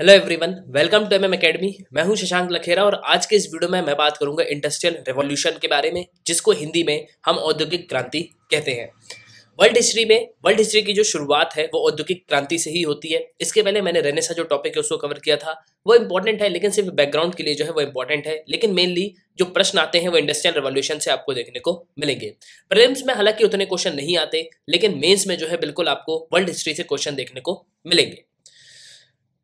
Hello everyone welcome to M M academy मैं हूं शशांक लखेरा और आज के इस वीडियो में मैं बात करूंगा इंडस्ट्रियल रेवोल्यूशन के बारे में जिसको हिंदी में हम औद्योगिक क्रांति कहते हैं वर्ल्ड हिस्ट्री में वर्ल्ड हिस्ट्री की जो शुरुआत है वो औद्योगिक क्रांति से ही होती है इसके पहले मैंने रेनेसा जो टॉपिक है उसको कवर किया था वो इंपॉर्टेंट है लेकिन सिर्फ बैकग्राउंड के लिए जो है वो इंपॉर्टेंट है लेकिन मेनली जो प्रश्न आते हैं वो इंडस्ट्रियल रेवोल्यूशन से आपको देखने को मिलेंगे प्रेम्स में हालांकि उतने क्वेश्चन नहीं आते लेकिन मेन्स में जो है बिल्कुल आपको वर्ल्ड हिस्ट्री से क्वेश्चन देखने को मिलेंगे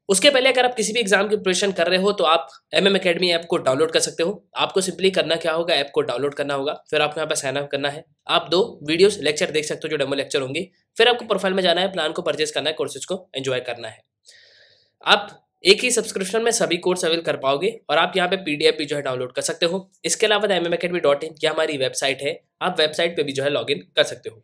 उसके पहले अगर आप किसी भी एग्जाम की प्रिपरेशन कर रहे हो तो आप एम एम अकेडमी ऐप को डाउनलोड कर सकते हो आपको सिंपली करना क्या होगा ऐप को डाउनलोड करना होगा फिर आपको यहाँ पर साइन अप करना है आप दो वीडियोस लेक्चर देख सकते हो जो डेमो लेक्चर होंगे फिर आपको प्रोफाइल में जाना है प्लान को परचेज करना है कोर्सेज को एंजॉय करना है आप एक ही सब्सक्रिप्शन में सभी कोर्स अवेल कर पाओगे और आप यहाँ पे पीडीएफ भी जो है डाउनलोड कर सकते हो इसके अलावा M M academy dot in यह हमारी वेबसाइट है आप वेबसाइट पर भी जो है लॉग कर सकते हो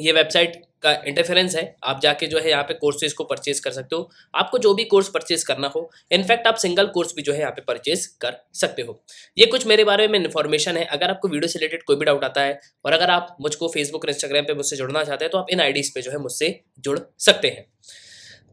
ये वेबसाइट का इंटरफेरेंस है आप जाके जो है यहाँ पे कोर्सेज को परचेज कर सकते हो आपको जो भी कोर्स परचेज करना हो इनफैक्ट आप सिंगल कोर्स भी जो है यहाँ पे परचेज कर सकते हो ये कुछ मेरे बारे में इन्फॉर्मेशन है अगर आपको वीडियो से रिलेटेड कोई भी डाउट आता है और अगर आप मुझको फेसबुक और इंस्टाग्राम पर मुझसे जुड़ना चाहते हैं तो आप इन आई पे जो है मुझसे जुड़ सकते हैं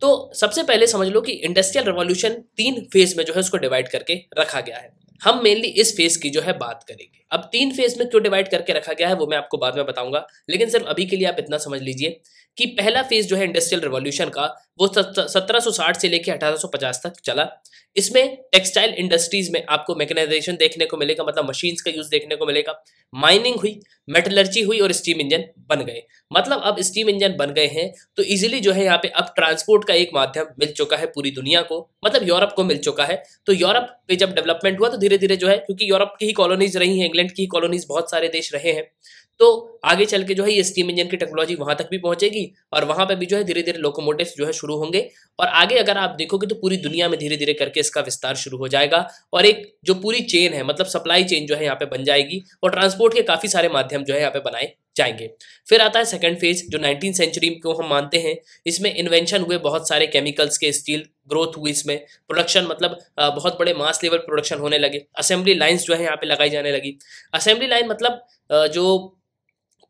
तो सबसे पहले समझ लो कि इंडस्ट्रियल रेवोल्यूशन तीन फेज में जो है उसको डिवाइड करके रखा गया है हम मेनली इस फेज की जो है बात करेंगे अब तीन फेज में क्यों डिवाइड करके रखा गया है वो मैं आपको बाद में बताऊंगा लेकिन सिर्फ अभी के लिए आप इतना समझ लीजिए कि पहला फेज जो है इंडस्ट्रियल रिवॉल्यूशन का वो सत्रह साठ से लेकर अठारह पचास तक चला इसमें टेक्सटाइल इंडस्ट्रीज में आपको मैकेनाइजेशन देखने को मिलेगा मतलब मशीन का यूज देखने को मिलेगा माइनिंग हुई मेटलर्जी हुई और स्टीम इंजन बन गए मतलब अब स्टीम इंजन बन गए हैं तो इजीली जो है यहाँ पे अब ट्रांसपोर्ट का एक माध्यम मिल चुका है पूरी दुनिया को मतलब यूरोप को मिल चुका है तो यूरोप पे जब डेवलपमेंट हुआ तो धीरे धीरे जो है क्योंकि यूरोप की ही कॉलोनीज रही है इंग्लैंड की कॉलोनीज बहुत सारे देश रहे हैं तो आगे चल के जो है ये स्टीम इंजन की टेक्नोलॉजी वहां तक भी पहुंचेगी और वहां पर भी जो है धीरे धीरे लोकोमोटिव जो है शुरू शुरू होंगे और आगे अगर आप देखोगे तो पूरी दुनिया में धीरे धीरे करके इसका विस्तार शुरू हो जाएगा और एक जो पूरी चेन है मतलब सप्लाई चेन जो है यहाँ पे बन जाएगी और ट्रांसपोर्ट के काफ़ी सारे माध्यम जो है यहाँ पे बनाए जाएंगे फिर आता है सेकंड फेज जो नाइनटीन सेंचुरी को हम मानते हैं इसमें इन्वेंशन हुए बहुत सारे केमिकल्स के स्टील ग्रोथ हुई इसमें प्रोडक्शन मतलब बहुत बड़े मास लेवल प्रोडक्शन होने लगे असेंबली लाइन्स जो है यहाँ पे लगाई जाने लगी असेंबली लाइन मतलब जो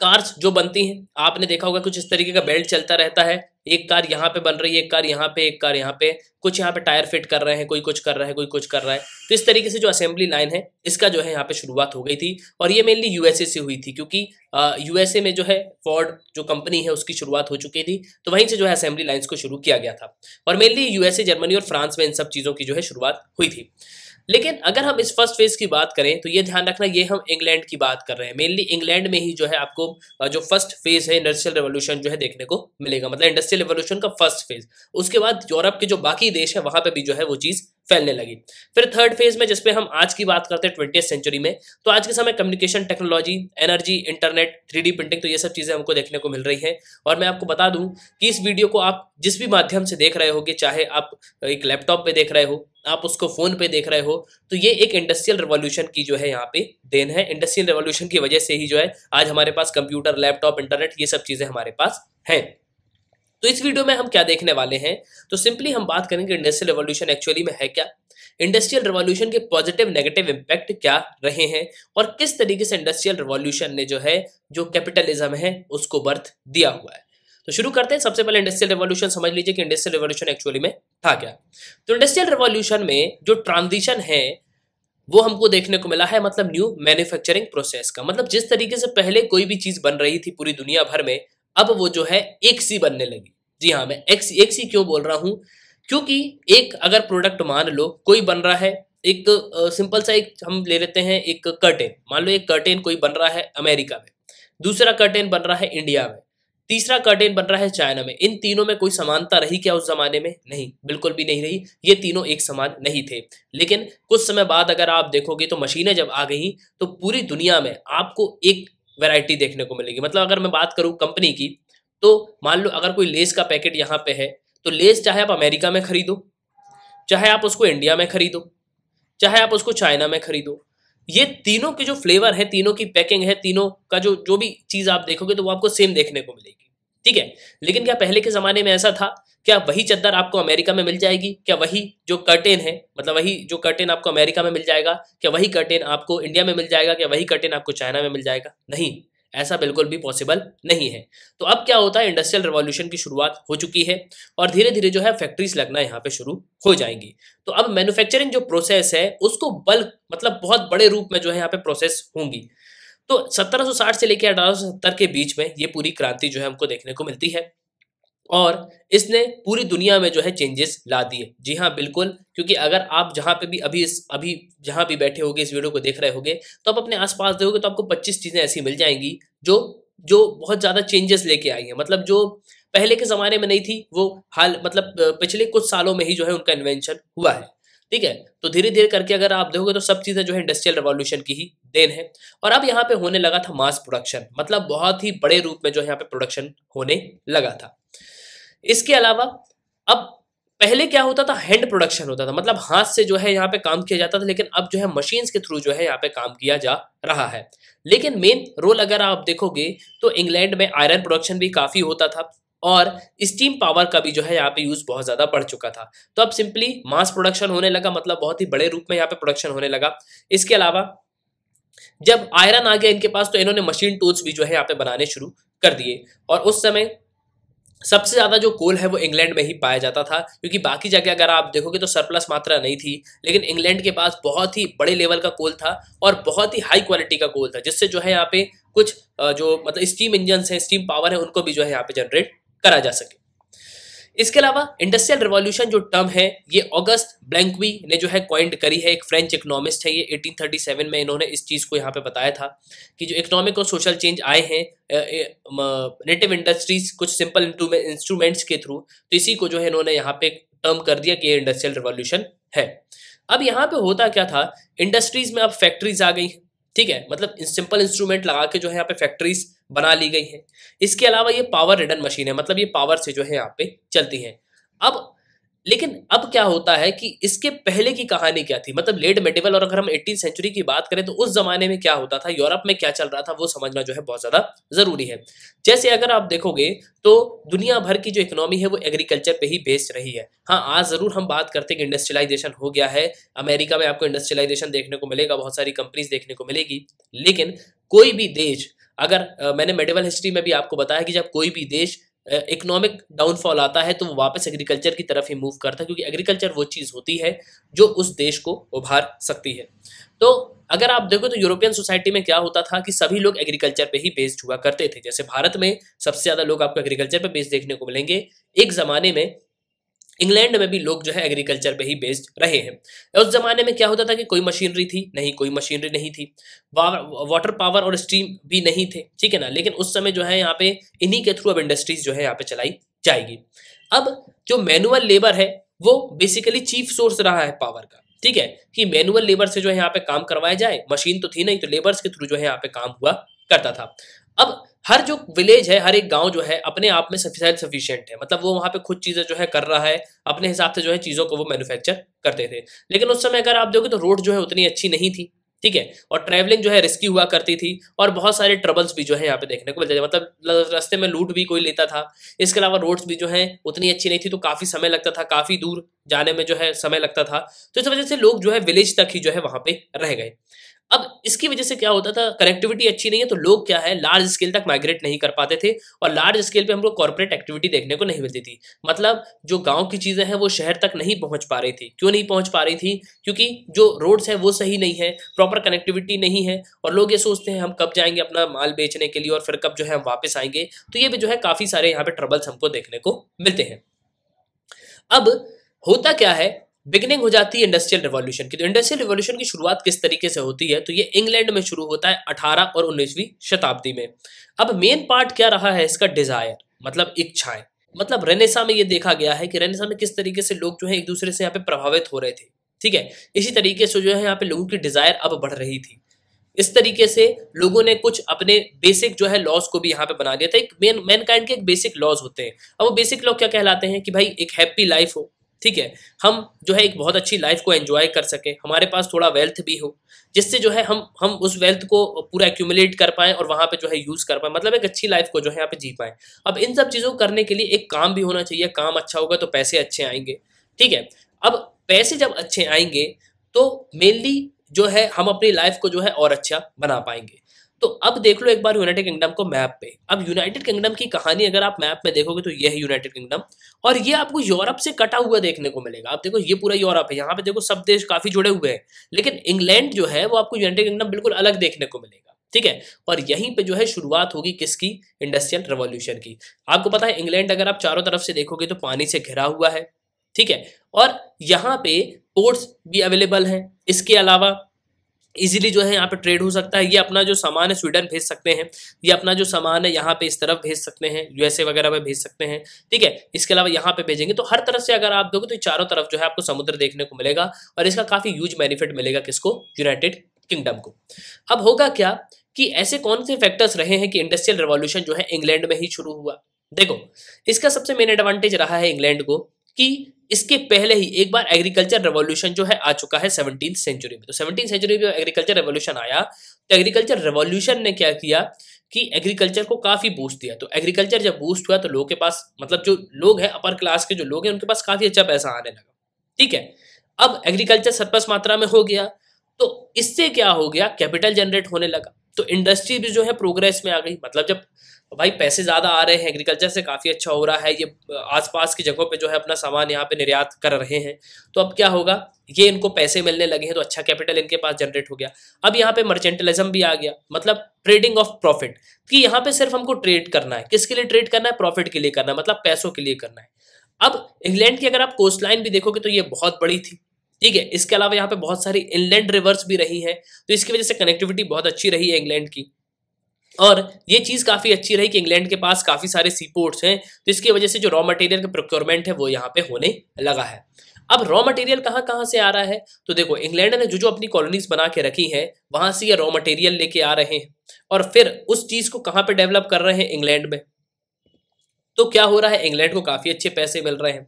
कार्स जो बनती हैं आपने देखा होगा कुछ इस तरीके का बेल्ट चलता रहता है एक कार यहाँ पे बन रही है एक कार यहाँ पे एक कार यहाँ पे कुछ यहाँ पे टायर फिट कर रहे हैं कोई कुछ कर रहा है कोई कुछ कर रहा है तो इस तरीके से जो असेंबली लाइन है इसका जो है यहाँ पे शुरुआत हो गई थी और ये मेनली यूएसए से हुई थी क्योंकि यूएसए में जो है फॉर्ड जो कंपनी है उसकी शुरुआत हो चुकी थी तो वहीं से जो है असेंबली लाइन्स को शुरू किया गया था और मेनली यूएसए जर्मनी और फ्रांस में इन सब चीज़ों की जो है शुरुआत हुई थी लेकिन अगर हम इस फर्स्ट फेज की बात करें तो ये ध्यान रखना ये हम इंग्लैंड की बात कर रहे हैं मेनली इंग्लैंड में ही जो है आपको जो फर्स्ट फेज है इंडस्ट्रियल रेवोल्यूशन जो है देखने को मिलेगा मतलब इंडस्ट्रियल रेवोल्यूशन का फर्स्ट फेज उसके बाद यूरोप के जो बाकी देश है वहां पर भी जो है वो चीज़ फैलने लगी फिर थर्ड फेज में जिसपे हम आज की बात करते हैं ट्वेंटी सेंचुरी में तो आज के समय communication technology energy internet three printing तो ये सब चीज़ें हमको देखने को मिल रही है और मैं आपको बता दूं कि इस वीडियो को आप जिस भी माध्यम से देख रहे कि चाहे आप एक लैपटॉप पे देख रहे हो आप उसको फ़ोन पे देख रहे हो तो ये एक इंडस्ट्रियल रेवोल्यूशन की जो है यहाँ पे देन है इंडस्ट्रियल रेवोल्यूशन की वजह से ही जो है आज हमारे पास कंप्यूटर लैपटॉप इंटरनेट ये सब चीज़ें हमारे पास हैं तो इस वीडियो में हम क्या देखने वाले हैं तो सिंपली हम बात करेंगे इंडस्ट्रियल रेवोल्यूशन एक्चुअली में है क्या इंडस्ट्रियल रेवोल्यूशन के पॉजिटिव नेगेटिव इम्पैक्ट क्या रहे हैं और किस तरीके से इंडस्ट्रियल रेवोल्यूशन ने जो है जो कैपिटलिज्म है उसको बर्थ दिया हुआ है तो शुरू करते हैं सबसे पहले इंडस्ट्रियल रेवोल्यूशन समझ लीजिए कि इंडस्ट्रियल रेवोल्यूशन एक्चुअली में था क्या तो इंडस्ट्रियल रेवोल्यूशन में जो ट्रांजिशन है वो हमको देखने को मिला है मतलब न्यू मैन्युफैक्चरिंग प्रोसेस का मतलब जिस तरीके से पहले कोई भी चीज़ बन रही थी पूरी दुनिया भर में अब वो जो है एक सी बनने लगी जी हाँ मैं एक सी एक सी क्यों बोल रहा हूँ क्योंकि एक अगर प्रोडक्ट मान लो कोई बन रहा है एक सिंपल सा एक हम ले लेते हैं एक कर्टेन मान लो एक कर्टेन कोई बन रहा है अमेरिका में दूसरा कर्टेन बन रहा है इंडिया में तीसरा कर्टेन बन रहा है चाइना में इन तीनों में कोई समानता रही क्या उस जमाने में नहीं बिल्कुल भी नहीं रही ये तीनों एक समान नहीं थे लेकिन कुछ समय बाद अगर आप देखोगे तो मशीनें जब आ गई तो पूरी दुनिया में आपको एक वैरायटी देखने को मिलेगी मतलब अगर मैं बात करूँ कंपनी की तो मान लो अगर कोई लेस का पैकेट यहाँ पे है तो लेस चाहे आप अमेरिका में खरीदो चाहे आप उसको इंडिया में खरीदो चाहे आप उसको चाइना में खरीदो ये तीनों के जो फ्लेवर है तीनों की पैकिंग है तीनों का जो जो भी चीज़ आप देखोगे तो वो आपको सेम देखने को मिलेगी ठीक है लेकिन क्या पहले के ज़माने में ऐसा था क्या वही चद्दर आपको अमेरिका में मिल जाएगी क्या वही जो कर्टेन है मतलब वही जो कर्टेन आपको अमेरिका में मिल जाएगा क्या वही कर्टेन आपको इंडिया में मिल जाएगा क्या वही कर्टेन आपको चाइना में मिल जाएगा नहीं ऐसा बिल्कुल भी पॉसिबल नहीं है तो अब क्या होता है इंडस्ट्रियल रेवोल्यूशन की शुरुआत हो चुकी है और धीरे धीरे जो है फैक्ट्रीज लगना यहाँ पे शुरू हो जाएंगी तो अब मैन्युफैक्चरिंग जो प्रोसेस है उसको बल्क मतलब बहुत बड़े रूप में जो है यहाँ पे प्रोसेस होंगी तो 1760 से लेकर अठारह के बीच में ये पूरी क्रांति जो है हमको देखने को मिलती है और इसने पूरी दुनिया में जो है चेंजेस ला दिए जी हाँ बिल्कुल क्योंकि अगर आप जहाँ पे भी अभी इस अभी जहाँ भी बैठे होगे इस वीडियो को देख रहे होगे तो आप अपने आसपास देखोगे तो आपको 25 चीज़ें ऐसी मिल जाएंगी जो जो बहुत ज़्यादा चेंजेस लेके आई हैं मतलब जो पहले के ज़माने में नहीं थी वो हाल मतलब पिछले कुछ सालों में ही जो है उनका इन्वेंशन हुआ है ठीक है तो धीरे धीरे करके अगर आप देखोगे तो सब चीज़ें जो है इंडस्ट्रियल रेवोल्यूशन की ही देन है और अब यहाँ पे होने लगा था मास प्रोडक्शन मतलब बहुत ही बड़े रूप में जो है यहाँ पे प्रोडक्शन होने लगा था इसके अलावा अब पहले क्या होता था हैंड प्रोडक्शन होता था मतलब हाथ से जो है यहाँ पे काम किया जाता था लेकिन अब जो है मशीन के थ्रू जो है यहाँ पे काम किया जा रहा है लेकिन मेन रोल अगर आप देखोगे तो इंग्लैंड में आयरन प्रोडक्शन भी काफ़ी होता था और स्टीम पावर का भी जो है यहाँ पे यूज़ बहुत ज़्यादा बढ़ चुका था तो अब सिंपली मास प्रोडक्शन होने लगा मतलब बहुत ही बड़े रूप में यहाँ पे प्रोडक्शन होने लगा इसके अलावा जब आयरन आ गया इनके पास तो इन्होंने मशीन टूल्स भी जो है यहाँ पे बनाने शुरू कर दिए और उस समय सबसे ज़्यादा जो कोल है वो इंग्लैंड में ही पाया जाता था क्योंकि बाकी जगह अगर आप देखोगे तो सरप्लस मात्रा नहीं थी लेकिन इंग्लैंड के पास बहुत ही बड़े लेवल का कोल था और बहुत ही हाई क्वालिटी का कोल था जिससे जो है यहाँ पे कुछ जो मतलब स्टीम इंजन है स्टीम पावर है उनको भी जो है यहाँ पे जनरेट करा जा सके इसके अलावा इंडस्ट्रियल रिवॉल्यूशन जो टर्म है ये ऑगस्ट ब्लैंकवी ने जो है क्वाइंट करी है एक फ्रेंच इकोनॉमिस्ट है ये 1837 में इन्होंने इस चीज़ को यहाँ पे बताया था कि जो इकोनॉमिक और सोशल चेंज आए हैं नेटिव इंडस्ट्रीज कुछ सिंपल इंस्ट्रूमेंट्स के थ्रू तो इसी को जो है इन्होंने यहाँ पे टर्म कर दिया कि ये इंडस्ट्रियल रिवॉल्यूशन है अब यहाँ पे होता क्या था इंडस्ट्रीज में अब फैक्ट्रीज आ गई ठीक है मतलब सिंपल इंस्ट्रूमेंट लगा के जो है यहाँ पे फैक्ट्रीज बना ली गई हैं इसके अलावा ये पावर रिडन मशीन है मतलब ये पावर से जो है यहाँ पे चलती हैं अब लेकिन अब क्या होता है कि इसके पहले की कहानी क्या थी मतलब लेट मेडिवल और अगर हम एटीन सेंचुरी की बात करें तो उस जमाने में क्या होता था यूरोप में क्या चल रहा था वो समझना जो है बहुत ज़्यादा ज़रूरी है जैसे अगर आप देखोगे तो दुनिया भर की जो इकोनॉमी है वो एग्रीकल्चर पे ही बेस्ड रही है हाँ आज ज़रूर हम बात करते हैं कि इंडस्ट्रियलाइजेशन हो गया है अमेरिका में आपको इंडस्ट्रियलाइजेशन देखने को मिलेगा बहुत सारी कंपनीज देखने को मिलेगी लेकिन कोई भी देश अगर आ, मैंने मेडिवल हिस्ट्री में भी आपको बताया कि जब कोई भी देश इकोनॉमिक डाउनफॉल आता है तो वो वापस एग्रीकल्चर की तरफ ही मूव करता है क्योंकि एग्रीकल्चर वो चीज़ होती है जो उस देश को उभार सकती है तो अगर आप देखो तो यूरोपियन सोसाइटी में क्या होता था कि सभी लोग एग्रीकल्चर पे ही बेस्ड हुआ करते थे जैसे भारत में सबसे ज़्यादा लोग आपको एग्रीकल्चर पे बेस्ड देखने को मिलेंगे एक ज़माने में इंग्लैंड में भी लोग जो है एग्रीकल्चर पे ही बेस्ड रहे हैं उस जमाने में क्या होता था कि कोई मशीनरी थी नहीं कोई मशीनरी नहीं थी वाटर पावर और स्टीम भी नहीं थे ठीक है ना लेकिन उस समय जो है यहाँ पे इन्हीं के थ्रू अब इंडस्ट्रीज जो है यहाँ पे चलाई जाएगी अब जो मैनुअल लेबर है वो बेसिकली चीफ सोर्स रहा है पावर का ठीक है कि मैनुअल लेबर से जो है यहाँ पे काम करवाया जाए मशीन तो थी नहीं तो लेबर्स के थ्रू जो है यहाँ पे काम हुआ करता था अब हर जो विलेज है हर एक गांव जो है अपने आप में सेल्फ सफिशियंट है मतलब वो वहाँ पे खुद चीज़ें जो है कर रहा है अपने हिसाब से जो है चीज़ों को वो मैन्युफैक्चर करते थे लेकिन उस समय अगर आप देखोगे तो रोड जो है उतनी अच्छी नहीं थी ठीक है और ट्रैवलिंग जो है रिस्की हुआ करती थी और बहुत सारे ट्रबल्स भी जो है यहाँ पे देखने को मिलते थे मतलब रास्ते में लूट भी कोई लेता था इसके अलावा रोड्स भी जो है उतनी अच्छी नहीं थी तो काफ़ी समय लगता था काफ़ी दूर जाने में जो है समय लगता था तो इस वजह से लोग जो है विलेज तक ही जो है वहाँ पे रह गए अब इसकी वजह से क्या होता था कनेक्टिविटी अच्छी नहीं है तो लोग क्या है लार्ज स्केल तक माइग्रेट नहीं कर पाते थे और लार्ज स्केल पे हमको कॉर्पोरेट एक्टिविटी देखने को नहीं मिलती थी मतलब जो गांव की चीज़ें हैं वो शहर तक नहीं पहुंच पा रही थी क्यों नहीं पहुंच पा रही थी क्योंकि जो रोड्स हैं वो सही नहीं है प्रॉपर कनेक्टिविटी नहीं है और लोग ये सोचते हैं हम कब जाएंगे अपना माल बेचने के लिए और फिर कब जो है हम वापस आएंगे तो ये भी जो है काफ़ी सारे यहाँ पर ट्रबल्स हमको देखने को मिलते हैं अब होता क्या है बिगनिंग हो जाती है इंडस्ट्रियल रिवॉल्यूशन की तो इंडस्ट्रियल रिवॉल्यूशन की शुरुआत किस तरीके से होती है तो ये इंग्लैंड में शुरू होता है 18 और 19वीं शताब्दी में अब मेन पार्ट क्या रहा है इसका डिजायर मतलब इच्छाएं मतलब रेनेसा में ये देखा गया है कि रेनेसा में किस तरीके से लोग जो है एक दूसरे से यहाँ पे प्रभावित हो रहे थे ठीक है इसी तरीके से जो है यहाँ पे लोगों की डिजायर अब बढ़ रही थी इस तरीके से लोगों ने कुछ अपने बेसिक जो है लॉज को भी यहाँ पे बना दिया था एक मेन मैनकाइंड के एक बेसिक लॉज होते हैं अब वो बेसिक लॉ क्या कहलाते हैं कि भाई एक हैप्पी लाइफ हो ठीक है हम जो है एक बहुत अच्छी लाइफ को एंजॉय कर सकें हमारे पास थोड़ा वेल्थ भी हो जिससे जो है हम हम उस वेल्थ को पूरा एक्यूमुलेट कर पाएँ और वहाँ पे जो है यूज़ कर पाएँ मतलब एक अच्छी लाइफ को जो है यहाँ पे जी पाएँ अब इन सब चीज़ों को करने के लिए एक काम भी होना चाहिए काम अच्छा होगा तो पैसे अच्छे आएंगे ठीक है अब पैसे जब अच्छे आएंगे तो मेनली जो है हम अपनी लाइफ को जो है और अच्छा बना पाएंगे तो अब देख लो एक बार यूनाइटेड किंगडम को मैप पे अब यूनाइटेड किंगडम की कहानी अगर आप मैप में देखोगे तो ये है यूनाइटेड किंगडम और ये आपको यूरोप से कटा हुआ देखने को मिलेगा आप देखो ये पूरा यूरोप है यहाँ पे देखो सब देश काफी जुड़े हुए हैं लेकिन इंग्लैंड जो है वो आपको यूनाइटेड किंगडम बिल्कुल अलग देखने को मिलेगा ठीक है और यहीं पे जो है शुरुआत होगी किसकी इंडस्ट्रियल रेवोल्यूशन की आपको पता है इंग्लैंड अगर आप चारों तरफ से देखोगे तो पानी से घिरा हुआ है ठीक है और यहाँ पे पोर्ट्स भी अवेलेबल हैं इसके अलावा इजीली जो है यहाँ पे ट्रेड हो सकता है ये अपना जो सामान है स्वीडन भेज सकते हैं ये अपना जो सामान है यहाँ पे इस तरफ भेज सकते हैं यूएसए वगैरह में भेज सकते हैं ठीक है इसके अलावा यहाँ पे भेजेंगे तो हर तरफ से अगर आप दोगे तो चारों तरफ जो है आपको समुद्र देखने को मिलेगा और इसका काफी यूज बेनिफिट मिलेगा किसको यूनाइटेड किंगडम को अब होगा क्या कि ऐसे कौन से फैक्टर्स रहे हैं कि इंडस्ट्रियल रेवोल्यूशन जो है इंग्लैंड में ही शुरू हुआ देखो इसका सबसे मेन एडवांटेज रहा है इंग्लैंड को कि इसके पहले ही एक बार एग्रीकल्चर रेवोल्यूशन जो है आ चुका है सेवनटीन सेंचुरी में तो सेवनटीन सेंचुरी में एग्रीकल्चर रेवोल्यूशन आया तो एग्रीकल्चर रेवोल्यूशन ने क्या किया कि एग्रीकल्चर को काफ़ी बूस्ट दिया तो एग्रीकल्चर जब बूस्ट हुआ तो लोगों के पास मतलब जो लोग हैं अपर क्लास के जो लोग हैं उनके पास काफ़ी अच्छा पैसा आने लगा ठीक है अब एग्रीकल्चर सरपस मात्रा में हो गया तो इससे क्या हो गया कैपिटल जनरेट होने लगा तो इंडस्ट्री भी जो है प्रोग्रेस में आ गई मतलब जब भाई पैसे ज़्यादा आ रहे हैं एग्रीकल्चर से काफ़ी अच्छा हो रहा है ये आसपास की जगहों पे जो है अपना सामान यहाँ पे निर्यात कर रहे हैं तो अब क्या होगा ये इनको पैसे मिलने लगे हैं तो अच्छा कैपिटल इनके पास जनरेट हो गया अब यहाँ पे मर्चेंटलिज्म भी आ गया मतलब ट्रेडिंग ऑफ प्रॉफिट कि यहाँ पे सिर्फ हमको ट्रेड करना है किसके लिए ट्रेड करना है प्रॉफिट के लिए करना है मतलब पैसों के लिए करना है अब इंग्लैंड की अगर आप कोस्ट लाइन भी देखोगे तो ये बहुत बड़ी थी ठीक है इसके अलावा यहाँ पे बहुत सारी इनलैंड रिवर्स भी रही है तो इसकी वजह से कनेक्टिविटी बहुत अच्छी रही है इंग्लैंड की और ये चीज़ काफ़ी अच्छी रही कि इंग्लैंड के पास काफ़ी सारे सी पोर्ट्स हैं तो इसकी वजह से जो रॉ मटेरियल का प्रोक्योरमेंट है वो यहाँ पे होने लगा है अब रॉ मटेरियल कहाँ कहाँ से आ रहा है तो देखो इंग्लैंड ने जो जो अपनी कॉलोनीज बना के रखी हैं वहाँ से ये रॉ मटेरियल लेके आ रहे हैं और फिर उस चीज़ को कहाँ पर डेवलप कर रहे हैं इंग्लैंड में तो क्या हो रहा है इंग्लैंड को काफ़ी अच्छे पैसे मिल रहे हैं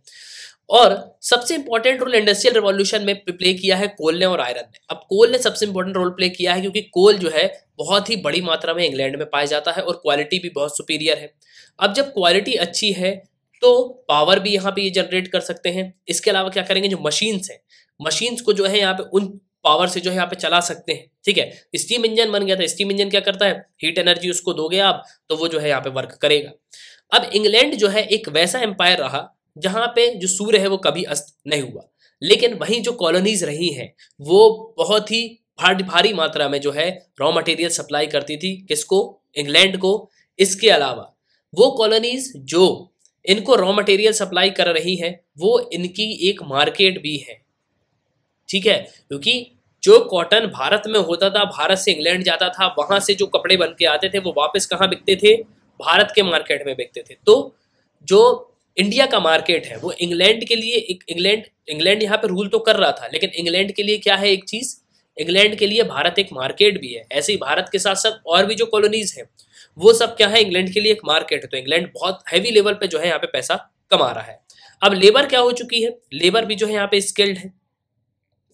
और सबसे इंपॉर्टेंट रोल इंडस्ट्रियल रिवॉल्यूशन में प्ले किया है कोल ने और आयरन ने अब कोल ने सबसे इंपॉर्टेंट रोल प्ले किया है क्योंकि कोल जो है बहुत ही बड़ी मात्रा में इंग्लैंड में पाया जाता है और क्वालिटी भी बहुत सुपीरियर है अब जब क्वालिटी अच्छी है तो पावर भी यहाँ पे ये जनरेट कर सकते हैं इसके अलावा क्या करेंगे जो मशीन्स हैं मशीन्स को जो है यहाँ पे उन पावर से जो है यहाँ पे चला सकते हैं ठीक है स्टीम इंजन बन गया था स्टीम इंजन क्या करता है हीट एनर्जी उसको दोगे आप तो वो जो है यहाँ पे वर्क करेगा अब इंग्लैंड जो है एक वैसा एम्पायर रहा जहाँ पे जो सूर्य है वो कभी अस्त नहीं हुआ लेकिन वहीं जो कॉलोनीज रही हैं वो बहुत ही भारी भारी मात्रा में जो है रॉ मटेरियल सप्लाई करती थी किसको इंग्लैंड को इसके अलावा वो कॉलोनीज जो इनको रॉ मटेरियल सप्लाई कर रही है वो इनकी एक मार्केट भी है ठीक है क्योंकि जो कॉटन भारत में होता था भारत से इंग्लैंड जाता था वहां से जो कपड़े बन के आते थे वो वापस कहाँ बिकते थे भारत के मार्केट में बिकते थे तो जो इंडिया का मार्केट है वो इंग्लैंड के लिए एक इंग्लैंड इंग्लैंड यहाँ पे रूल तो कर रहा था लेकिन इंग्लैंड के लिए क्या है एक चीज़ इंग्लैंड के लिए भारत एक मार्केट भी है ऐसे ही भारत के साथ साथ और भी जो कॉलोनीज है वो सब क्या है इंग्लैंड के लिए एक मार्केट है तो इंग्लैंड बहुत हैवी लेवल पे जो है यहाँ पे पैसा कमा रहा है अब लेबर क्या हो चुकी है लेबर भी जो है यहाँ पे स्किल्ड है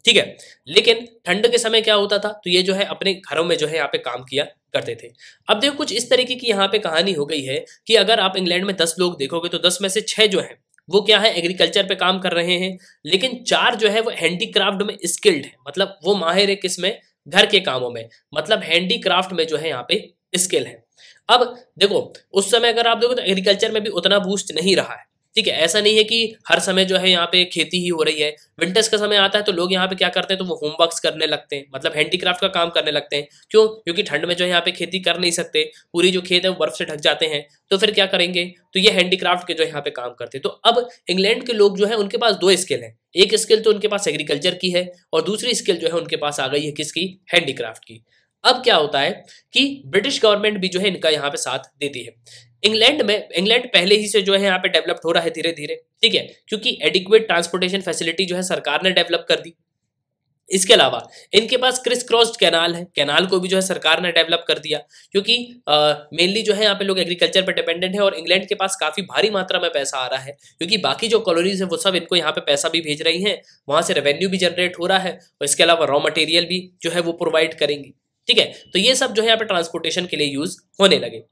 ठीक है लेकिन ठंड के समय क्या होता था तो ये जो है अपने घरों में जो है यहाँ पे काम किया करते थे अब देखो कुछ इस तरीके की यहाँ पे कहानी हो गई है कि अगर आप इंग्लैंड में दस लोग देखोगे तो दस में से छह जो है वो क्या है एग्रीकल्चर पे काम कर रहे हैं लेकिन चार जो है वो हैंडीक्राफ्ट में स्किल्ड है मतलब वो माहिर है किसमें घर के कामों में मतलब हैंडीक्राफ्ट में जो है यहाँ पे स्किल है अब देखो उस समय अगर आप देखो तो एग्रीकल्चर में भी उतना बूस्ट नहीं रहा है ठीक है ऐसा नहीं है कि हर समय जो है यहाँ पे खेती ही हो रही है विंटर्स का समय आता है तो लोग यहाँ पे क्या करते हैं तो वो होमवर्क करने लगते हैं मतलब हैंडीक्राफ्ट का काम करने लगते हैं क्यों क्योंकि ठंड में जो है यहाँ पे खेती कर नहीं सकते पूरी जो खेत है वो बर्फ से ढक जाते हैं तो फिर क्या करेंगे तो ये हैंडीक्राफ्ट के जो यहाँ पे काम करते हैं तो अब इंग्लैंड के लोग जो है उनके पास दो स्किल है एक स्किल तो उनके पास एग्रीकल्चर की है और दूसरी स्किल जो है उनके पास आ गई है किसकी हैंडीक्राफ्ट की अब क्या होता है कि ब्रिटिश गवर्नमेंट भी जो है इनका यहाँ पे साथ देती है इंग्लैंड में इंग्लैंड पहले ही से जो है यहाँ पे डेवलप्ड हो रहा है धीरे धीरे ठीक है क्योंकि एडिक्वेट ट्रांसपोर्टेशन फैसिलिटी जो है सरकार ने डेवलप कर दी इसके अलावा इनके पास क्रिस क्रॉस्ड कैनाल है कैनाल को भी जो है सरकार ने डेवलप कर दिया क्योंकि मेनली जो है यहाँ पे लोग एग्रीकल्चर पर डिपेंडेंट है और इंग्लैंड के पास काफ़ी भारी मात्रा में पैसा आ रहा है क्योंकि बाकी जो कॉलोनीज है वो सब इनको यहाँ पे पैसा भी भेज रही है वहां से रेवेन्यू भी जनरेट हो रहा है और इसके अलावा रॉ मटेरियल भी जो है वो प्रोवाइड करेंगी ठीक है तो ये सब जो है यहाँ पे ट्रांसपोर्टेशन के लिए यूज होने लगे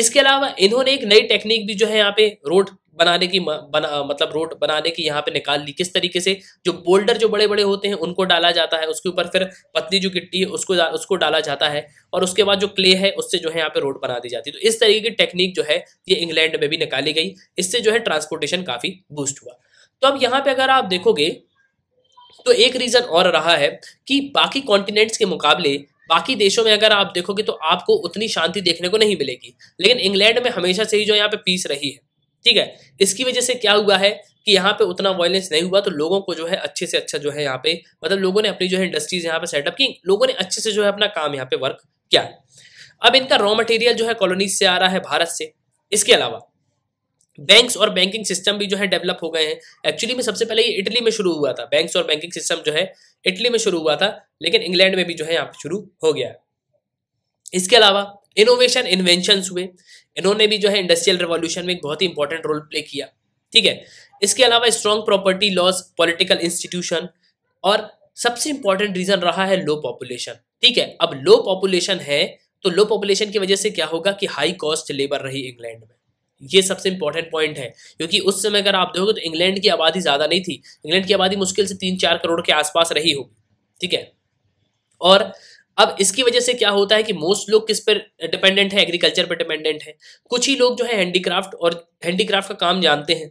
इसके अलावा इन्होंने एक नई टेक्निक भी जो है यहाँ पे रोड बनाने की बना मतलब रोड बनाने की यहाँ पे निकाल ली किस तरीके से जो बोल्डर जो बड़े बड़े होते हैं उनको डाला जाता है उसके ऊपर फिर पतली जो गिट्टी है उसको उसको डाला जाता है और उसके बाद जो क्ले है उससे जो है यहाँ पे रोड बना दी जाती है तो इस तरीके की टेक्निक जो है ये इंग्लैंड में भी निकाली गई इससे जो है ट्रांसपोर्टेशन काफ़ी बूस्ट हुआ तो अब यहाँ पे अगर आप देखोगे तो एक रीज़न और रहा है कि बाकी कॉन्टिनेंट्स के मुकाबले बाकी देशों में अगर आप देखोगे तो आपको उतनी शांति देखने को नहीं मिलेगी लेकिन इंग्लैंड में हमेशा से ही जो यहाँ पे पीस रही है ठीक है इसकी वजह से क्या हुआ है कि यहाँ पे उतना वायलेंस नहीं हुआ तो लोगों को जो है अच्छे से अच्छा जो है यहाँ पे मतलब लोगों ने अपनी जो है इंडस्ट्रीज यहाँ पे सेटअप की लोगों ने अच्छे से जो है अपना काम यहाँ पे वर्क किया अब इनका रॉ मटेरियल जो है कॉलोनीज से आ रहा है भारत से इसके अलावा बैंक्स और बैंकिंग सिस्टम भी जो है डेवलप हो गए हैं एक्चुअली में सबसे पहले ये इटली में शुरू हुआ था बैंक्स और बैंकिंग सिस्टम जो है इटली में शुरू हुआ था लेकिन इंग्लैंड में भी जो है यहाँ शुरू हो गया इसके अलावा इनोवेशन इन्वेंशन हुए इन्होंने भी जो है इंडस्ट्रियल रेवोल्यूशन में एक बहुत ही इंपॉर्टेंट रोल प्ले किया ठीक है इसके अलावा strong property loss political institution और सबसे इंपॉर्टेंट रीजन रहा है लो पॉपुलेशन ठीक है अब लो पॉपुलेशन है तो लो पॉपुलेशन की वजह से क्या होगा कि हाई कॉस्ट लेबर रही इंग्लैंड में ये सबसे इंपॉर्टेंट पॉइंट है क्योंकि उस समय अगर आप देखोगे तो इंग्लैंड की आबादी ज़्यादा नहीं थी इंग्लैंड की आबादी मुश्किल से तीन चार करोड़ के आसपास रही होगी ठीक है और अब इसकी वजह से क्या होता है कि मोस्ट लोग किस पर डिपेंडेंट है एग्रीकल्चर पर डिपेंडेंट है कुछ ही लोग जो है हैंडीक्राफ्ट और हैंडीक्राफ्ट का काम जानते हैं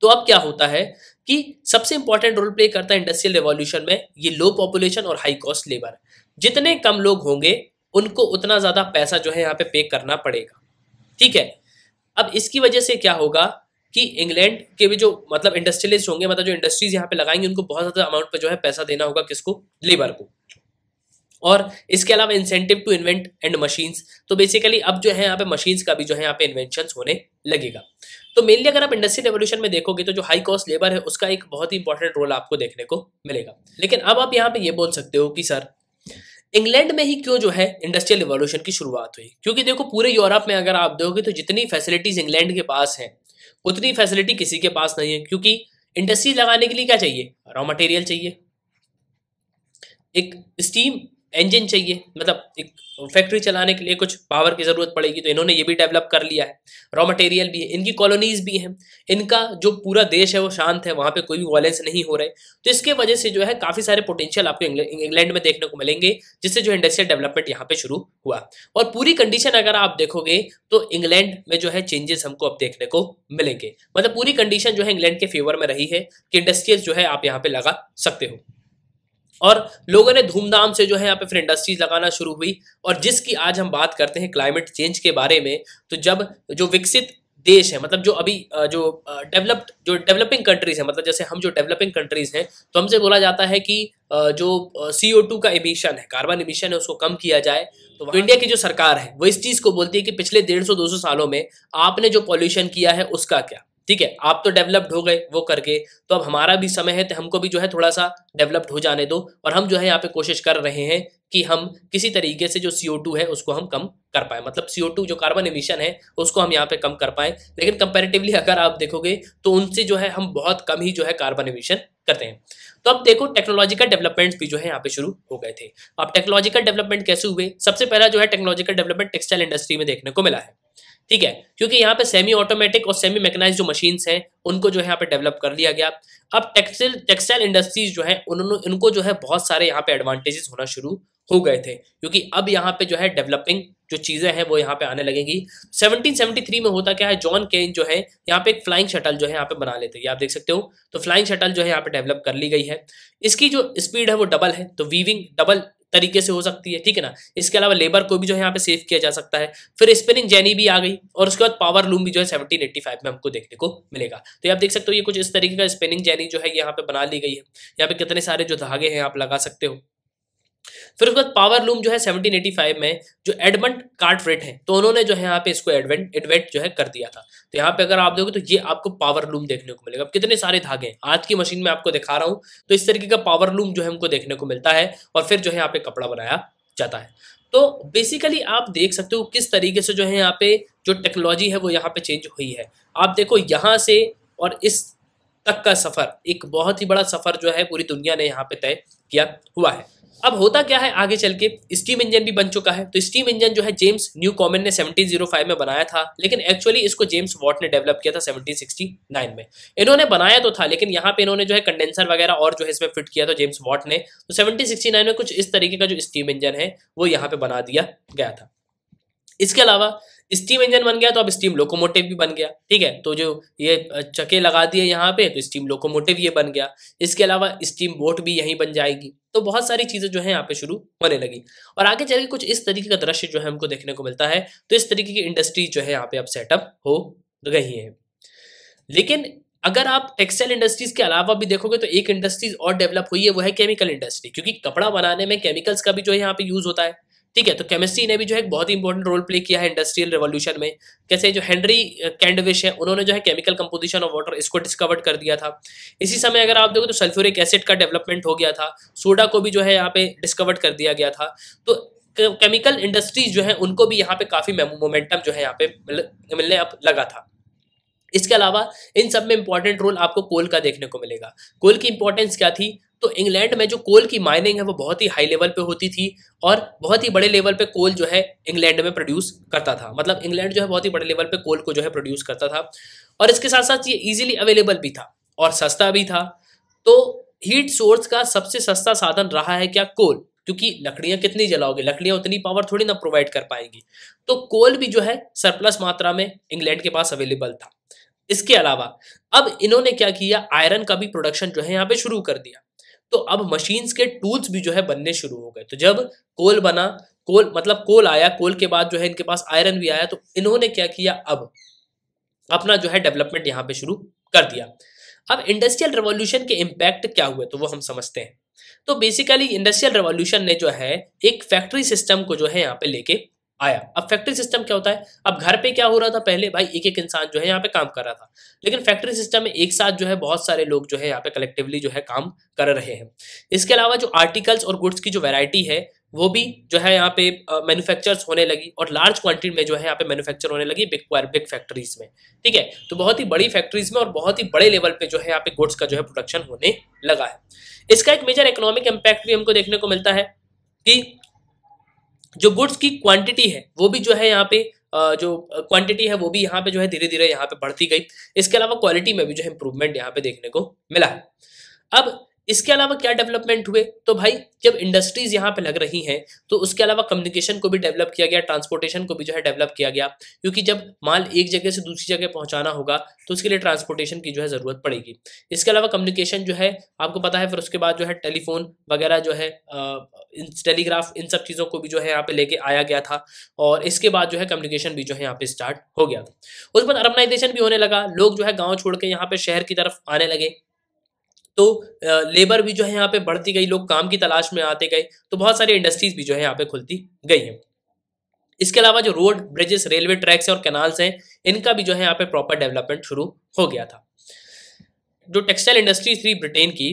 तो अब क्या होता है कि सबसे इंपॉर्टेंट रोल प्ले करता है इंडस्ट्रियल रेवोल्यूशन में ये लो पॉपुलेशन और हाई कॉस्ट लेबर जितने कम लोग होंगे उनको उतना ज़्यादा पैसा जो है यहाँ पे पे करना पड़ेगा ठीक है अब इसकी वजह से क्या होगा कि इंग्लैंड के भी जो मतलब इंडस्ट्रियलिस्ट होंगे मतलब जो इंडस्ट्रीज यहाँ पे लगाएंगे उनको बहुत ज़्यादा अमाउंट पर जो है पैसा देना होगा किसको लेबर को और इसके अलावा incentive to invent and machines तो बेसिकली अब जो है यहाँ पे मशीन्स का भी जो है यहाँ पे इन्वेंशन होने लगेगा तो मेनली अगर आप इंडस्ट्रियल रेवोल्यूशन में देखोगे तो जो हाई कॉस्ट लेबर है उसका एक बहुत ही इंपॉर्टेंट रोल आपको देखने को मिलेगा लेकिन अब आप यहाँ पे ये बोल सकते हो कि सर इंग्लैंड में ही क्यों जो है इंडस्ट्रियल रिवॉल्यूशन की शुरुआत हुई क्योंकि देखो पूरे यूरोप में अगर आप देखोगे तो जितनी फैसिलिटीज इंग्लैंड के पास है उतनी फैसिलिटी किसी के पास नहीं है क्योंकि इंडस्ट्री लगाने के लिए क्या चाहिए रॉ मटेरियल चाहिए एक स्टीम इंजन चाहिए मतलब एक फैक्ट्री चलाने के लिए कुछ पावर की ज़रूरत पड़ेगी तो इन्होंने ये भी डेवलप कर लिया है रॉ मटेरियल भी है इनकी कॉलोनीज़ भी हैं इनका जो पूरा देश है वो शांत है वहाँ पे कोई भी वायलेंस नहीं हो रहे तो इसके वजह से जो है काफ़ी सारे पोटेंशियल आपको इंग्लैंड में देखने को मिलेंगे जिससे जो इंडस्ट्रियल डेवलपमेंट यहाँ पर शुरू हुआ और पूरी कंडीशन अगर आप देखोगे तो इंग्लैंड में जो है चेंजेस हमको अब देखने को मिलेंगे मतलब पूरी कंडीशन जो है इंग्लैंड के फेवर में रही है कि इंडस्ट्रियल जो है आप यहाँ पर लगा सकते हो और लोगों ने धूमधाम से जो है यहाँ पे फिर इंडस्ट्रीज लगाना शुरू हुई और जिसकी आज हम बात करते हैं क्लाइमेट चेंज के बारे में तो जब जो विकसित देश है मतलब जो अभी जो डेवलप्ड जो डेवलपिंग कंट्रीज है मतलब जैसे हम जो डेवलपिंग कंट्रीज हैं तो हमसे बोला जाता है कि जो सी का इमिशन है कार्बन इमिशन है उसको कम किया जाए तो इंडिया हाँ। की जो सरकार है वो इस चीज़ को बोलती है कि पिछले डेढ़ सौ दो सौ सालों में आपने जो पॉल्यूशन किया है उसका क्या ठीक है आप तो डेवलप्ड हो गए वो करके तो अब हमारा भी समय है तो हमको भी जो है थोड़ा सा डेवलप्ड हो जाने दो और हम जो है यहाँ पे कोशिश कर रहे हैं कि हम किसी तरीके से जो सी है उसको हम कम कर पाए मतलब सी जो कार्बन इमिशन है उसको हम यहाँ पे कम कर पाए लेकिन कंपेरेटिवली अगर आप देखोगे तो उनसे जो है हम बहुत कम ही जो है कार्बन इमिशन करते हैं तो अब देखो टेक्नोलॉजिकल डेवलपमेंट्स भी जो है यहाँ पे शुरू हो गए थे अब टेक्नोलॉजिकल डेवलपमेंट कैसे हुए सबसे पहला जो है टेक्नोलॉजिकल डेवलपमेंट टेक्सटाइल इंडस्ट्री में देखने को मिला है ठीक है क्योंकि यहाँ पे सेमी ऑटोमेटिक और सेमी मैकेनाइज जो मशीन हैं उनको जो है यहाँ पे डेवलप कर लिया गया अब टेक्सटाइल टेक्सटाइल इंडस्ट्रीज जो है उन्होंने उनको जो है बहुत सारे यहाँ पे एडवांटेजेस होना शुरू हो गए थे क्योंकि अब यहाँ पे जो है डेवलपिंग जो चीज़ें हैं वो यहाँ पे आने लगेंगी 1773 में होता क्या है जॉन केन जो है यहाँ पे एक फ्लाइंग शटल जो है यहाँ पे बना लेते हैं आप देख सकते हो तो फ्लाइंग शटल जो है यहाँ पे डेवलप कर ली गई है इसकी जो स्पीड है वो डबल है तो वीविंग डबल तरीके से हो सकती है ठीक है ना इसके अलावा लेबर को भी जो है यहाँ पे सेव किया जा सकता है फिर स्पिनिंग जैनी भी आ गई और उसके बाद पावर लूम भी जो है सेवनटीन एट्टी फाइव में हमको देखने को मिलेगा तो आप देख सकते हो ये कुछ इस तरीके का स्पिनिंग जैनी जो है यहाँ पे बना ली गई है यहाँ पे कितने सारे जो धागे हैं आप लगा सकते हो फिर उसके बाद पावर लूम जो है 1785 में जो एडमंड कार्टरेट है तो उन्होंने जो है यहाँ पे इसको एडवेंट एडवेंट जो है कर दिया था तो यहाँ पे अगर आप देखोगे तो ये आपको पावर लूम देखने को मिलेगा अब कितने सारे धागे आज की मशीन में आपको दिखा रहा हूँ तो इस तरीके का पावर लूम जो है हमको देखने को मिलता है और फिर जो है यहाँ पे कपड़ा बनाया जाता है तो बेसिकली आप देख सकते हो किस तरीके से जो है यहाँ पे जो टेक्नोलॉजी है वो यहाँ पे चेंज हुई है आप देखो यहाँ से और इस तक का सफ़र एक बहुत ही बड़ा सफ़र जो है पूरी दुनिया ने यहाँ पे तय किया हुआ है अब होता क्या है आगे चल के स्टीम इंजन भी बन चुका है तो स्टीम इंजन जो है जेम्स न्यू कॉमन ने 1705 में बनाया था लेकिन एक्चुअली इसको जेम्स वॉट ने डेवलप किया था 1769 में इन्होंने बनाया तो था लेकिन यहाँ पे इन्होंने जो है कंडेंसर वगैरह और जो है इसमें फिट किया था जेम्स वॉट ने तो सेवनटीन में कुछ इस तरीके का जो स्टीम इंजन है वो यहाँ पे बना दिया गया था इसके अलावा स्टीम इंजन बन गया तो अब स्टीम लोकोमोटिव भी बन गया ठीक है तो जो ये चके लगा दिए यहाँ पे तो स्टीम लोकोमोटिव ये बन गया इसके अलावा स्टीम बोट भी यहीं बन जाएगी तो बहुत सारी चीज़ें जो है यहाँ पे शुरू होने लगी और आगे चल के कुछ इस तरीके का दृश्य जो है हमको देखने को मिलता है तो इस तरीके की इंडस्ट्री जो है यहाँ पे अब सेटअप हो गई है लेकिन अगर आप टेक्सटाइल इंडस्ट्रीज के अलावा भी देखोगे तो एक इंडस्ट्रीज और डेवलप हुई है वो है केमिकल इंडस्ट्री क्योंकि कपड़ा बनाने में केमिकल्स का भी जो है यहाँ पे यूज होता है ठीक है तो केमिस्ट्री ने भी जो है बहुत ही इंपॉर्टेंट रोल प्ले किया है इंडस्ट्रियल रेवोल्यूशन में कैसे जो हेनरी कैंडविश है उन्होंने जो है केमिकल कंपोजिशन ऑफ वाटर इसको डिस्कवर कर दिया था इसी समय अगर आप देखो तो सल्फ्यूरिक एसिड का डेवलपमेंट हो गया था सोडा को भी जो है यहाँ पे डिस्कवर कर दिया गया था तो केमिकल इंडस्ट्रीज जो है उनको भी यहाँ पे काफ़ी मोमेंटम जो है यहाँ पे मिलने लगा था इसके अलावा इन सब में इंपॉर्टेंट रोल आपको कोल का देखने को मिलेगा कोल की इंपॉर्टेंस क्या थी तो इंग्लैंड में जो कोल की माइनिंग है वो बहुत ही हाई लेवल पे होती थी और बहुत ही बड़े लेवल पे कोल जो है इंग्लैंड में प्रोड्यूस करता था मतलब इंग्लैंड जो है बहुत ही बड़े लेवल पे कोल को जो है प्रोड्यूस करता था और इसके साथ साथ ये इजीली अवेलेबल भी था और सस्ता भी था तो हीट सोर्स का सबसे सस्ता साधन रहा है क्या कोल क्योंकि लकड़ियां कितनी जलाओगे लकड़ियां उतनी पावर थोड़ी ना प्रोवाइड कर पाएंगी तो कोल भी जो है सरप्लस मात्रा में इंग्लैंड के पास अवेलेबल था इसके अलावा अब इन्होंने क्या किया आयरन का भी प्रोडक्शन जो है यहाँ पे शुरू कर दिया तो अब मशीन्स के टूल्स भी जो है बनने शुरू हो गए तो जब कोल बना कोल मतलब कोल आया कोल के बाद जो है इनके पास आयरन भी आया तो इन्होंने क्या किया अब अपना जो है डेवलपमेंट यहाँ पे शुरू कर दिया अब इंडस्ट्रियल रेवोल्यूशन के इम्पैक्ट क्या हुए तो वो हम समझते हैं तो बेसिकली इंडस्ट्रियल रेवोल्यूशन ने जो है एक फैक्ट्री सिस्टम को जो है यहाँ पे लेके आया अब फैक्ट्री सिस्टम क्या होता है अब घर पे क्या हो रहा था पहले भाई एक एक इंसान जो है यहाँ पे काम कर रहा था लेकिन फैक्ट्री सिस्टम में एक साथ जो है बहुत सारे लोग जो है यहाँ पे कलेक्टिवली जो है काम कर रहे हैं इसके अलावा जो आर्टिकल्स और गुड्स की जो वैरायटी है वो भी जो है यहाँ पे मैन्युफैक्चर्स होने लगी और लार्ज क्वांटिटी में जो है यहाँ पे मैन्युफैक्चर होने लगी बिग बिग फैक्ट्रीज में ठीक है तो बहुत ही बड़ी फैक्ट्रीज में और बहुत ही बड़े लेवल पे जो है यहाँ पे गुड्स का जो है प्रोडक्शन होने लगा है इसका एक मेजर इकोनॉमिक इम्पैक्ट भी हमको देखने को मिलता है कि जो गुड्स की क्वांटिटी है वो भी जो है यहाँ पे जो क्वांटिटी है वो भी यहाँ पे जो है धीरे धीरे यहाँ पे बढ़ती गई इसके अलावा क्वालिटी में भी जो है इंप्रूवमेंट यहाँ पे देखने को मिला अब इसके अलावा क्या डेवलपमेंट हुए तो भाई जब इंडस्ट्रीज यहाँ पे लग रही हैं तो उसके अलावा कम्युनिकेशन को भी डेवलप किया गया ट्रांसपोर्टेशन को भी जो है डेवलप किया गया क्योंकि जब माल एक जगह से दूसरी जगह पहुँचाना होगा तो उसके लिए ट्रांसपोर्टेशन की जो है ज़रूरत पड़ेगी इसके अलावा कम्युनिकेशन जो है आपको पता है फिर उसके बाद जो है टेलीफोन वगैरह जो है टेलीग्राफ इन सब चीज़ों को भी जो है यहाँ पे लेके आया गया था और इसके बाद जो है कम्युनिकेशन भी जो है यहाँ पे स्टार्ट हो गया था उसके बाद अर्बनाइजेशन भी होने लगा लोग जो है गाँव छोड़ के यहाँ पे शहर की तरफ आने लगे तो लेबर भी जो है यहाँ पे बढ़ती गई लोग काम की तलाश में आते गए तो बहुत सारी इंडस्ट्रीज भी जो है यहाँ पे खुलती गई हैं इसके अलावा जो रोड ब्रिजेस रेलवे ट्रैक्स और कैनाल्स हैं इनका भी जो है यहाँ पे प्रॉपर डेवलपमेंट शुरू हो गया था जो टेक्सटाइल इंडस्ट्रीज थी ब्रिटेन की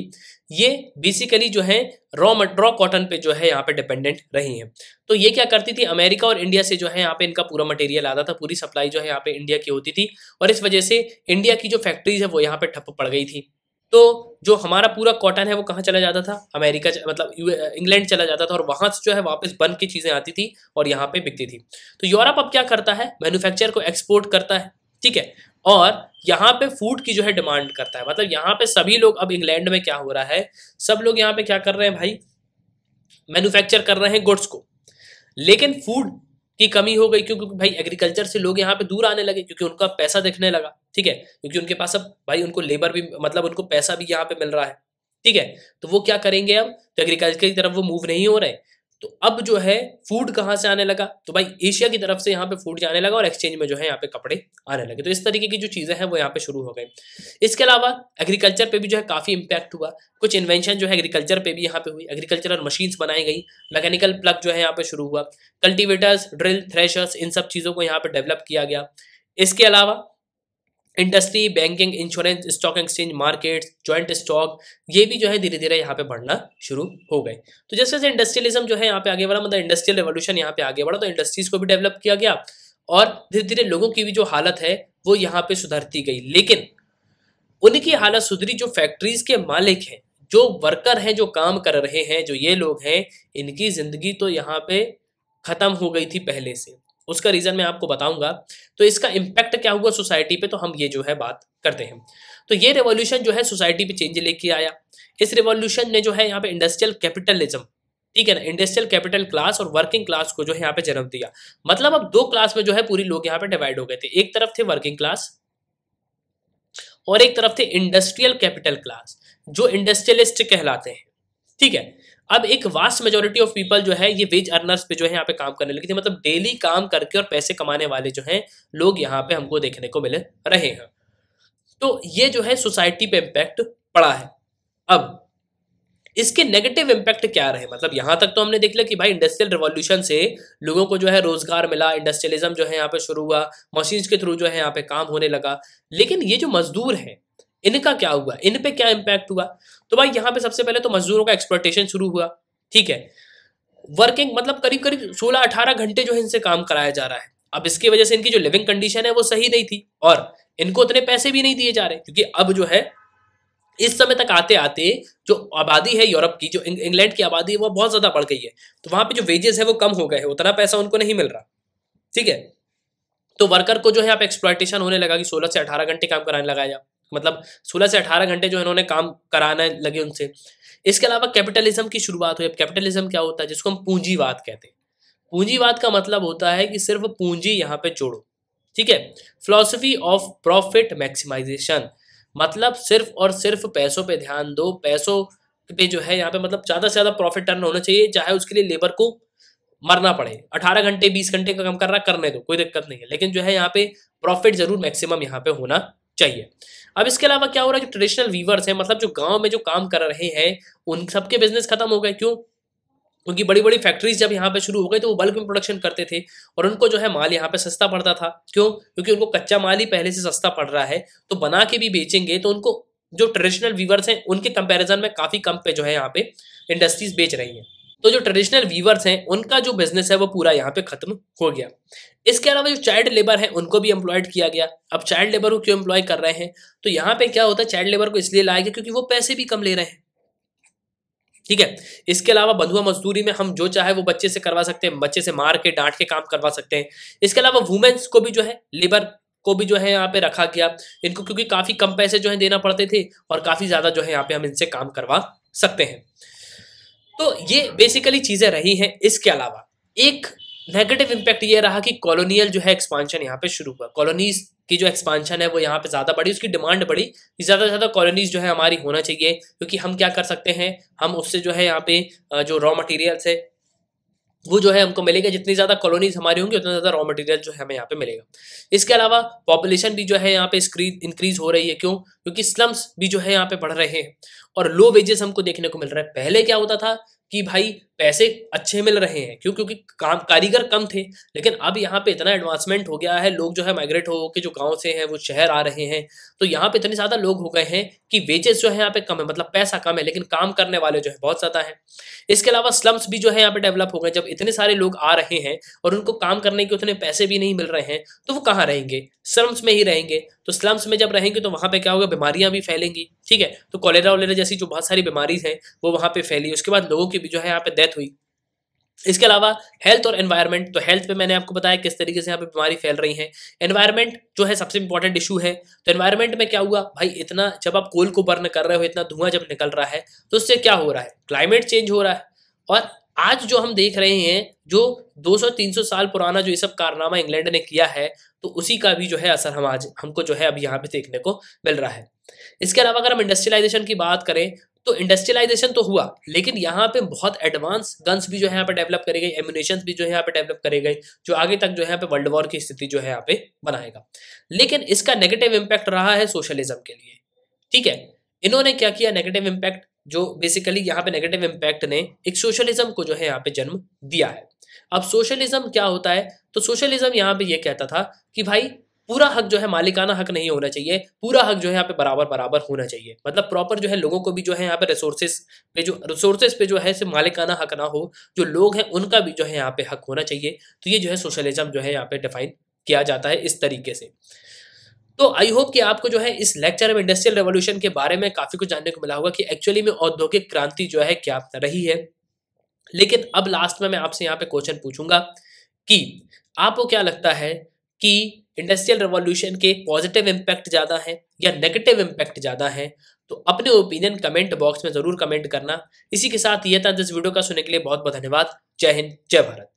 ये बेसिकली जो है रॉ रॉ कॉटन पे जो है यहाँ पे डिपेंडेंट रही हैं तो ये क्या करती थी अमेरिका और इंडिया से जो है यहाँ पे इनका पूरा मटेरियल आता था पूरी सप्लाई जो है यहाँ पे इंडिया की होती थी और इस वजह से इंडिया की जो फैक्ट्रीज है वो यहाँ पे ठप पड़ गई थी तो जो हमारा पूरा कॉटन है वो कहाँ चला जाता था अमेरिका मतलब इंग्लैंड चला जाता था और वहाँ से जो है वापस बन की चीज़ें आती थी और यहाँ पे बिकती थी तो यूरोप अब क्या करता है मैन्युफैक्चर को एक्सपोर्ट करता है ठीक है और यहाँ पे फूड की जो है डिमांड करता है मतलब यहाँ पे सभी लोग अब इंग्लैंड में क्या हो रहा है सब लोग यहाँ पे क्या कर रहे हैं भाई मैन्युफैक्चर कर रहे हैं गुड्स को लेकिन फूड की कमी हो गई क्योंकि भाई एग्रीकल्चर से लोग यहाँ पे दूर आने लगे क्योंकि उनका पैसा देखने लगा ठीक है क्योंकि उनके पास अब भाई उनको लेबर भी मतलब उनको पैसा भी यहाँ पे मिल रहा है ठीक है तो वो क्या करेंगे अब तो एग्रीकल्चर की तरफ वो मूव नहीं हो रहे तो अब जो है फूड कहाँ से आने लगा तो भाई एशिया की तरफ से यहाँ पे फूड जाने लगा और एक्सचेंज में जो है यहाँ पे कपड़े आने लगे तो इस तरीके की जो चीज़ें हैं वो यहाँ पे शुरू हो गई इसके अलावा एग्रीकल्चर पे भी जो है काफ़ी इंपैक्ट हुआ कुछ इन्वेंशन जो है एग्रीकल्चर पे भी यहाँ पे हुई एग्रीकल्चरल मशीन्स बनाई गई मैकेनिकल प्लग जो है यहाँ पे शुरू हुआ कल्टिवेटर्स ड्रिल थ्रेशर्स इन सब चीज़ों को यहाँ पे डेवलप किया गया इसके अलावा industry banking insurance stock exchange markets joint stock ये भी जो है धीरे धीरे यहाँ पे बढ़ना शुरू हो गए तो जैसे जैसे इंडस्ट्रियलिज्म जो है यहाँ पे आगे बढ़ा मतलब इंडस्ट्रियल रेवोल्यूशन यहाँ पे आगे बढ़ा तो इंडस्ट्रीज को भी डेवलप किया गया और धीरे धीरे लोगों की भी जो हालत है वो यहाँ पे सुधरती गई लेकिन उनकी हालत सुधरी जो फैक्ट्रीज के मालिक हैं जो वर्कर हैं जो काम कर रहे हैं जो ये लोग हैं इनकी जिंदगी तो यहाँ पे खत्म हो गई थी पहले से उसका रीज़न मैं आपको बताऊंगा तो इसका इम्पैक्ट क्या हुआ सोसाइटी पे तो हम ये जो है बात करते हैं तो ये रेवोल्यूशन जो है सोसाइटी पे चेंज लेके आया इस रेवोल्यूशन ने जो है यहाँ पे इंडस्ट्रियल कैपिटलिज्म ठीक है ना इंडस्ट्रियल कैपिटल क्लास और वर्किंग क्लास को जो है यहाँ पे जन्म दिया मतलब अब दो क्लास में जो है पूरी लोग यहाँ पे डिवाइड हो गए थे एक तरफ थे वर्किंग क्लास और एक तरफ थे इंडस्ट्रियल कैपिटल क्लास जो इंडस्ट्रियलिस्ट कहलाते हैं ठीक है अब एक वास्ट मेजोरिटी ऑफ पीपल जो है ये वेज अर्नर्स पे जो है यहाँ पे काम करने लगे थे मतलब डेली काम करके और पैसे कमाने वाले जो हैं लोग यहाँ पे हमको देखने को मिल रहे हैं तो ये जो है सोसाइटी पे इम्पैक्ट पड़ा है अब इसके नेगेटिव इम्पैक्ट क्या रहे मतलब यहाँ तक तो हमने देख लिया कि भाई इंडस्ट्रियल रिवॉल्यूशन से लोगों को जो है रोजगार मिला इंडस्ट्रियलिज्म जो है यहाँ पे शुरू हुआ मशीन्स के थ्रू जो है यहाँ पे काम होने लगा लेकिन ये जो मजदूर हैं इनका क्या हुआ इन पे क्या इम्पैक्ट हुआ तो भाई यहाँ पे सबसे पहले तो मजदूरों का एक्सपोर्टेशन शुरू हुआ ठीक है वर्किंग मतलब करीब करीब सोलह अठारह घंटे जो है इनसे काम कराया जा रहा है अब इसकी वजह से इनकी जो लिविंग कंडीशन है वो सही नहीं थी और इनको उतने पैसे भी नहीं दिए जा रहे क्योंकि अब जो है इस समय तक आते आते जो आबादी है यूरोप की जो इंग्लैंड की आबादी है वो बहुत ज़्यादा बढ़ गई है तो वहां पे जो वेजेस है वो कम हो गए हैं उतना पैसा उनको नहीं मिल रहा ठीक है तो वर्कर को जो है आप एक्सप्लाइटेशन होने लगा कि सोलह से अठारह घंटे काम कराने लगाया मतलब 16 से 18 घंटे जो इन्होंने काम कराना लगे उनसे इसके अलावा कैपिटलिज्म की शुरुआत हुई अब कैपिटलिज्म क्या होता है जिसको हम पूंजीवाद कहते हैं पूंजीवाद का मतलब होता है कि सिर्फ पूंजी यहाँ पे जोड़ो ठीक है फिलोसफी ऑफ प्रॉफिट मैक्सिमाइजेशन मतलब सिर्फ और सिर्फ पैसों पे ध्यान दो पैसों पे जो है यहाँ पे मतलब ज़्यादा से ज़्यादा प्रॉफिट टर्न होना चाहिए चाहे उसके लिए लेबर को मरना पड़े अठारह घंटे बीस घंटे का काम कर रहा करने दो कोई दिक्कत नहीं है लेकिन जो है यहाँ पे प्रॉफिट जरूर मैक्सिमम यहाँ पे होना चाहिए अब इसके अलावा क्या हो रहा है जो ट्रेडिशनल वीवर्स हैं मतलब जो गांव में जो काम कर रहे हैं उन सबके बिजनेस खत्म हो गए क्यों क्योंकि बड़ी बड़ी फैक्ट्रीज जब यहाँ पे शुरू हो गई तो वो बल्क में प्रोडक्शन करते थे और उनको जो है माल यहाँ पे सस्ता पड़ता था क्यों क्योंकि उनको कच्चा माल ही पहले से सस्ता पड़ रहा है तो बना के भी बेचेंगे तो उनको जो ट्रेडिशनल वीवर्स हैं उनके कंपैरिजन में काफ़ी कम पे जो है यहाँ पे इंडस्ट्रीज बेच रही हैं तो जो ट्रेडिशनल वीवर्स हैं उनका जो बिजनेस है वो पूरा यहाँ पे खत्म हो गया इसके अलावा जो चाइल्ड लेबर है उनको भी एम्प्लॉयड किया गया अब चाइल्ड लेबर को क्यों एम्प्लॉय कर रहे हैं तो यहाँ पे क्या होता है चाइल्ड लेबर को इसलिए लाया गया क्योंकि वो पैसे भी कम ले रहे हैं ठीक है इसके अलावा बंधुआ मजदूरी में हम जो चाहे वो बच्चे से करवा सकते हैं बच्चे से मार के डांट के काम करवा सकते हैं इसके अलावा वुमेन्स को भी जो है लेबर को भी जो है यहाँ पे रखा गया इनको क्योंकि काफ़ी कम पैसे जो है देना पड़ते थे और काफ़ी ज़्यादा जो है यहाँ पे हम इनसे काम करवा सकते हैं तो ये बेसिकली चीज़ें रही हैं इसके अलावा एक नेगेटिव इम्पैक्ट ये रहा कि कॉलोनियल जो है एक्सपांशन यहाँ पे शुरू हुआ कॉलोनीज की जो एक्सपांशन है वो यहाँ पे ज़्यादा बढ़ी उसकी डिमांड बढ़ी ज़्यादा से ज़्यादा कॉलोनीज जो है हमारी होना चाहिए क्योंकि हम क्या कर सकते हैं हम उससे जो है यहाँ पे जो रॉ मटेरियल्स है वो जो है हमको मिलेगा जितनी ज़्यादा कॉलोनीज हमारी होंगी उतना ज़्यादा रॉ मटेरियल जो है हमें यहाँ पे मिलेगा इसके अलावा पॉपुलेशन भी जो है यहाँ पे इंक्रीज हो रही है क्यों क्योंकि स्लम्स भी जो है यहाँ पे बढ़ रहे हैं और लो वेजेस हमको देखने को मिल रहा है पहले क्या होता था कि भाई पैसे अच्छे मिल रहे हैं क्यों क्योंकि काम कारीगर कम थे लेकिन अब यहाँ पे इतना एडवांसमेंट हो गया है लोग जो है माइग्रेट हो के जो गांव से हैं वो शहर आ रहे हैं तो यहाँ पे इतने ज़्यादा लोग हो गए हैं कि वेजेस जो है यहाँ पे कम है मतलब पैसा कम है लेकिन काम करने वाले जो है बहुत ज़्यादा है इसके अलावा स्लम्स भी जो है यहाँ पे डेवलप हो गए जब इतने सारे लोग आ रहे हैं और उनको काम करने के उतने पैसे भी नहीं मिल रहे हैं तो वो कहाँ रहेंगे स्लम्स में ही रहेंगे तो स्लम्स में जब रहेंगे तो वहाँ पे क्या होगा बीमारियाँ भी फैलेंगी ठीक है तो कॉलेरा वोलेरा जैसी जो बहुत सारी बीमारी है वो वहाँ पे फैली उसके बाद लोगों की भी जो है यहाँ पे डेथ हुई इसके अलावा हेल्थ और एनवायरनमेंट तो हेल्थ पे मैंने आपको बताया किस तरीके से यहाँ पे बीमारी फैल रही है एनवायरनमेंट जो है सबसे इंपॉर्टेंट इशू है तो एनवायरनमेंट में क्या हुआ भाई इतना जब आप कोल को बर्न कर रहे हो इतना धुआं जब निकल रहा है तो उससे क्या हो रहा है क्लाइमेट चेंज हो रहा है और आज जो हम देख रहे हैं जो 200-300 साल पुराना जो ये सब कारनामा इंग्लैंड ने किया है तो उसी का भी जो है असर हम आज हमको जो है अभी यहाँ पे देखने को मिल रहा है इसके अलावा अगर हम इंडस्ट्रियलाइजेशन की बात करें तो इंडस्ट्रियलाइजेशन तो हुआ लेकिन यहाँ पे बहुत एडवांस गन्स भी जो है यहाँ पे डेवलप करे गए एम्यूनेशन भी जो है यहाँ पे डेवलप करे गए जो आगे तक जो है यहाँ पे वर्ल्ड वॉर की स्थिति जो है यहाँ पे बनाएगा लेकिन इसका नेगेटिव इम्पैक्ट रहा है सोशलिज्म के लिए ठीक है इन्होंने क्या किया नेगेटिव इम्पैक्ट जो बेसिकली यहाँ पे नेगेटिव इम्पैक्ट ने एक सोशलिज्म को जो है यहाँ पे जन्म दिया है अब सोशलिज्म क्या होता है तो सोशलिज्म यहाँ पे ये कहता था कि भाई पूरा हक जो है मालिकाना हक नहीं होना चाहिए पूरा हक जो है यहाँ पे बराबर बराबर होना चाहिए मतलब प्रॉपर जो है लोगों को भी जो है यहाँ पे रिसोर्सेज पे जो रिसोर्सेज पे जो है सिर्फ मालिकाना हक ना हो जो लोग हैं उनका भी जो है यहाँ पे हक होना चाहिए तो ये जो है सोशलिज्म जो है यहाँ पे डिफाइन किया जाता है इस तरीके से तो आई होप कि आपको जो है इस लेक्चर में इंडस्ट्रियल रेवोल्यूशन के बारे में काफ़ी कुछ जानने को मिला होगा कि एक्चुअली में औद्योगिक क्रांति जो है क्या रही है लेकिन अब लास्ट में मैं आपसे यहाँ पे क्वेश्चन पूछूंगा कि आपको क्या लगता है कि इंडस्ट्रियल रेवोल्यूशन के पॉजिटिव इम्पैक्ट ज़्यादा है या नेगेटिव इम्पैक्ट ज़्यादा है तो अपने ओपिनियन कमेंट बॉक्स में ज़रूर कमेंट करना इसी के साथ यह था जिस वीडियो का सुनने के लिए बहुत बहुत धन्यवाद जय हिंद जय भारत